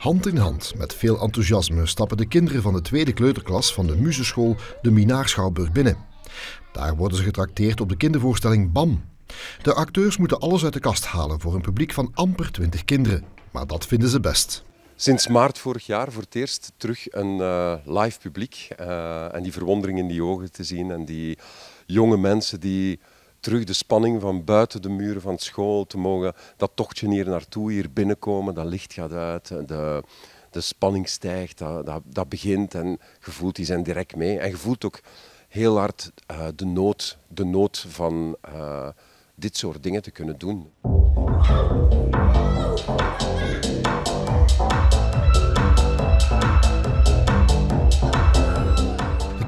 Hand in hand met veel enthousiasme stappen de kinderen van de tweede kleuterklas van de Muzenschool de Minaarschouwburg binnen. Daar worden ze getrakteerd op de kindervoorstelling BAM. De acteurs moeten alles uit de kast halen voor een publiek van amper 20 kinderen, maar dat vinden ze best. Sinds maart vorig jaar voor het eerst terug een eh, live publiek eh, en die verwondering in die ogen te zien en die jonge mensen die terug de spanning van buiten de muren van school te mogen, dat tochtje hier naartoe, hier binnenkomen, dat licht gaat uit, de, de spanning stijgt, dat, dat, begint en je voelt, die zijn direct mee. En je voelt ook heel hard eh, de, nood, de nood van eh, dit soort dingen te kunnen doen.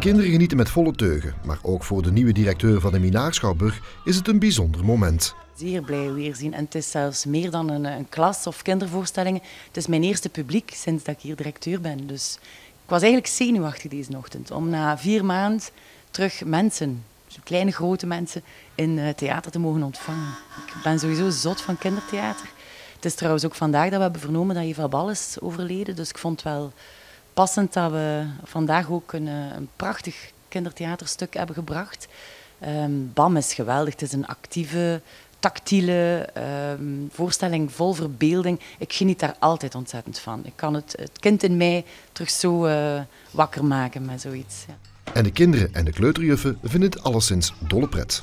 kinderen genieten met volle teugen, maar ook voor de nieuwe directeur van de Minaarschouwburg is het een bijzonder moment. Zeer blij weer zien en het is zelfs meer dan een, een klas of kindervoorstellingen. Het is mijn eerste publiek sinds dat ik hier directeur ben, dus ik was eigenlijk zenuwachtig deze ochtend om na vier maanden terug mensen, dus kleine grote mensen, in eh, theater te mogen ontvangen. Ik ben sowieso zot van kindertheater. Het is trouwens ook vandaag dat we hebben vernomen dat Eva Ball is overleden, dus ik vond wel passend dat we vandaag ook een, eh, prachtig kindertheaterstuk hebben gebracht. Ehm, BAM is geweldig. Het is een actieve, tactiele ehm, voorstelling vol verbeelding. Ik geniet daar altijd ontzettend van. Ik kan het, het kind in mij terug zo eh, wakker maken met zoiets. Ja. En de kinderen en de kleuterjuffen vinden het alleszins dolle pret.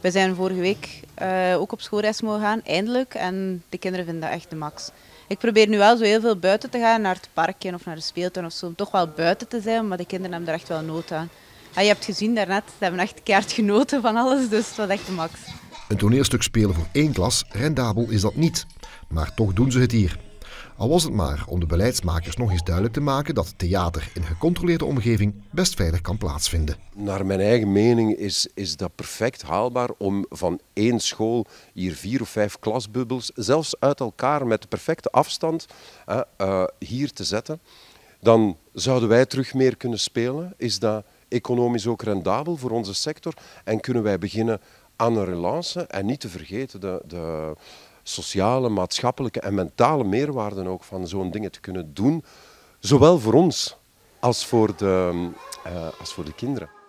We zijn vorige week eh, ook op schoolreis mogen gaan, eindelijk. En de kinderen vinden dat echt de max. Ik probeer nu wel zo heel veel buiten te gaan, naar het parkje of naar de speeltuin of zo. Om toch wel buiten te zijn, maar de kinderen hebben daar echt wel nood aan. En ah, je hebt gezien daarnet, ze hebben echt keihard genoten van alles, dus het was echt de max. Een toneelstuk spelen voor één klas, rendabel is dat niet. Maar toch doen ze het hier. Al was het maar om de beleidsmakers nog eens duidelijk te maken dat theater in gecontroleerde omgeving best veilig kan plaatsvinden. Naar mijn eigen mening is, is dat perfect haalbaar om van één school hier vier of vijf klasbubbels, zelfs uit elkaar met de perfecte afstand, eh, hier te zetten. Dan zouden wij terug meer kunnen spelen. Is dat economisch ook rendabel voor onze sector? En kunnen wij beginnen aan een relance en niet te vergeten de, de sociale, maatschappelijke en mentale meerwaarden ook van zo'n dingen te kunnen doen. Zowel voor ons als voor de, eh, als voor de kinderen.